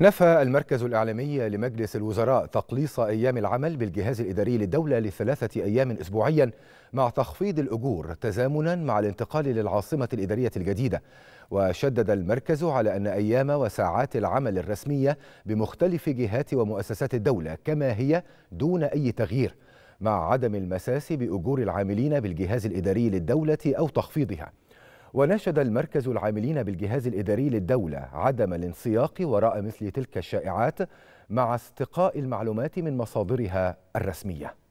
نفى المركز الإعلامي لمجلس الوزراء تقليص أيام العمل بالجهاز الإداري للدولة لثلاثة أيام أسبوعيا مع تخفيض الأجور تزامنا مع الانتقال للعاصمة الإدارية الجديدة وشدد المركز على أن أيام وساعات العمل الرسمية بمختلف جهات ومؤسسات الدولة كما هي دون أي تغيير مع عدم المساس بأجور العاملين بالجهاز الإداري للدولة أو تخفيضها وناشد المركز العاملين بالجهاز الإداري للدولة عدم الانسياق وراء مثل تلك الشائعات مع استقاء المعلومات من مصادرها الرسميه